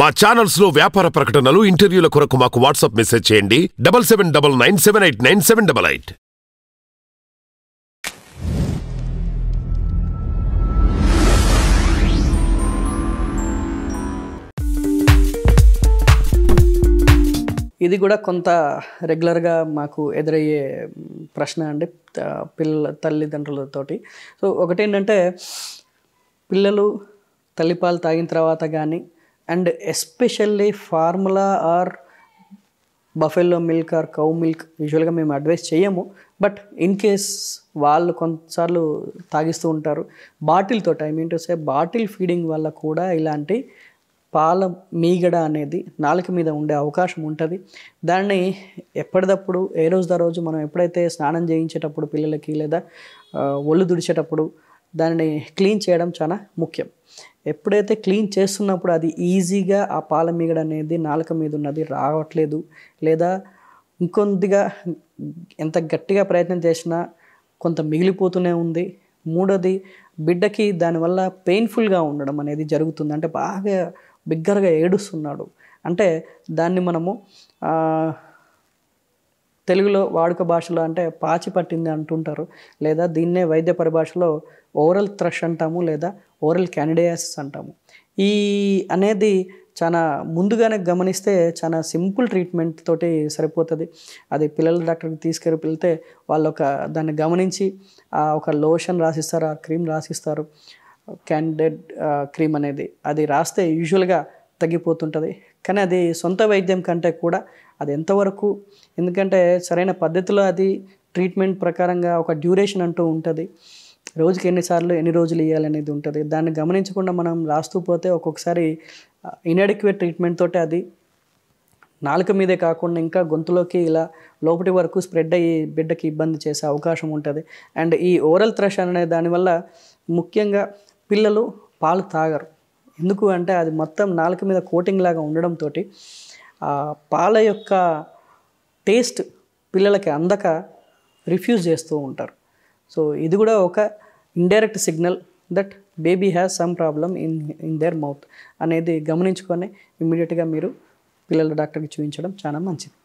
మా ఛానల్స్ లో వ్యాపార ప్రకటనలు ఇంటర్వ్యూల కొరకు మాకు వాట్సాప్ మెసేజ్ చేయండి double seven double nine seven eight nine seven double eight ఇది కూడా కొంత రెగ్యులర్గా మాకు ఎదురయ్యే ప్రశ్న అండి పిల్ల తల్లిదండ్రులతోటి సో ఒకటేంటంటే పిల్లలు తల్లిపాలు తాగిన తర్వాత కానీ and especially formula or buffalo milk or cow milk యూజువల్గా మేము అడ్వైస్ చేయము బట్ ఇన్ కేస్ వాళ్ళు కొంతసార్లు తాగిస్తూ ఉంటారు బాటిల్తో I mean to say bottle feeding వల్ల కూడా ఇలాంటి పాల మీగడ అనేది నాలుక మీద ఉండే అవకాశం ఉంటుంది దాన్ని ఎప్పటిదప్పుడు ఏ రోజు రోజు మనం ఎప్పుడైతే స్నానం చేయించేటప్పుడు పిల్లలకి లేదా ఒళ్ళు దుడిచేటప్పుడు దానిని క్లీన్ చేయడం చాలా ముఖ్యం ఎప్పుడైతే క్లీన్ చేస్తున్నప్పుడు అది ఈజీగా ఆ పాల మీగడ అనేది నాలుక మీద ఉన్నది రావట్లేదు లేదా ఇంకొద్దిగా ఎంత గట్టిగా ప్రయత్నం చేసినా కొంత మిగిలిపోతూనే ఉంది మూడోది బిడ్డకి దానివల్ల పెయిన్ఫుల్గా ఉండడం అనేది జరుగుతుంది అంటే బాగా బిగ్గరగా ఏడుస్తున్నాడు అంటే దాన్ని మనము తెలుగులో వాడుక భాషలో అంటే పాచి పట్టింది అంటుంటారు లేదా దీన్నే వైద్య పరిభాషలో ఓరల్ థ్రష్ అంటాము లేదా ఓరల్ క్యాండిడయాసిస్ అంటాము ఈ అనేది చాలా ముందుగానే గమనిస్తే చాలా సింపుల్ ట్రీట్మెంట్ తోటి సరిపోతుంది అది పిల్లల డాక్టర్కి తీసుకెళ్ళి వెళ్తే వాళ్ళు ఒక దాన్ని గమనించి ఒక లోషన్ రాసిస్తారు ఆ క్రీమ్ రాసిస్తారు క్యాండిడేట్ క్రీమ్ అనేది అది రాస్తే యూజువల్గా తగ్గిపోతుంటుంది కానీ అది సొంత వైద్యం కంటే కూడా అది ఎంతవరకు ఎందుకంటే సరైన పద్ధతిలో అది ట్రీట్మెంట్ ప్రకారంగా ఒక డ్యూరేషన్ అంటూ ఉంటుంది రోజుకి ఎన్నిసార్లు ఎన్ని రోజులు ఇవ్వాలనేది ఉంటుంది దాన్ని గమనించకుండా మనం రాస్తూ పోతే ఒక్కొక్కసారి ఇన్అడిక్యువేట్ ట్రీట్మెంట్ అది నాలుక మీదే కాకుండా ఇంకా గొంతులోకి ఇలా లోపటి వరకు స్ప్రెడ్ అయ్యి బిడ్డకి ఇబ్బంది చేసే అవకాశం ఉంటుంది అండ్ ఈ ఓరల్ థ్రష్ అనే దానివల్ల ముఖ్యంగా పిల్లలు పాలు తాగరు ఎందుకు అంటే అది మొత్తం నాలుక మీద కోటింగ్ లాగా ఉండడంతో పాల యొక్క టేస్ట్ పిల్లలకి అందక రిఫ్యూజ్ చేస్తూ ఉంటారు సో ఇది కూడా ఒక indirect signal that baby has some problem in in their mouth అనేది గమనించుకొని ఇమ్మీడియట్గా మీరు పిల్లల డాక్టర్కి చూపించడం చాలా మంచిది